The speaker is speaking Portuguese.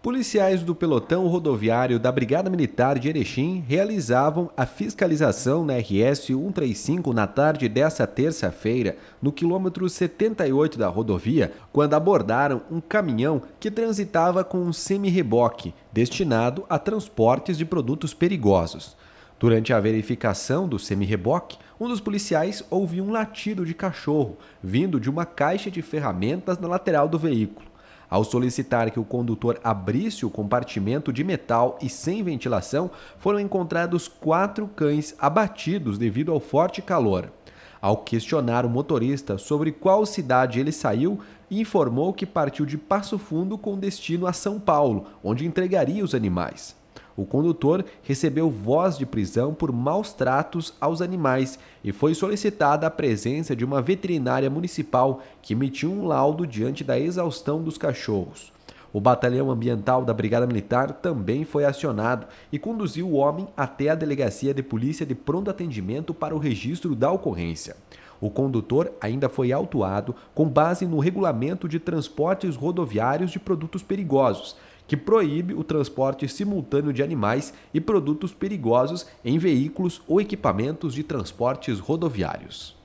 Policiais do pelotão rodoviário da Brigada Militar de Erechim realizavam a fiscalização na RS 135 na tarde desta terça-feira, no quilômetro 78 da rodovia, quando abordaram um caminhão que transitava com um semi-reboque destinado a transportes de produtos perigosos. Durante a verificação do semi-reboque, um dos policiais ouviu um latido de cachorro vindo de uma caixa de ferramentas na lateral do veículo. Ao solicitar que o condutor abrisse o compartimento de metal e sem ventilação, foram encontrados quatro cães abatidos devido ao forte calor. Ao questionar o motorista sobre qual cidade ele saiu, informou que partiu de Passo Fundo com destino a São Paulo, onde entregaria os animais o condutor recebeu voz de prisão por maus tratos aos animais e foi solicitada a presença de uma veterinária municipal que emitiu um laudo diante da exaustão dos cachorros. O batalhão ambiental da Brigada Militar também foi acionado e conduziu o homem até a delegacia de polícia de pronto atendimento para o registro da ocorrência. O condutor ainda foi autuado com base no Regulamento de Transportes Rodoviários de Produtos Perigosos, que proíbe o transporte simultâneo de animais e produtos perigosos em veículos ou equipamentos de transportes rodoviários.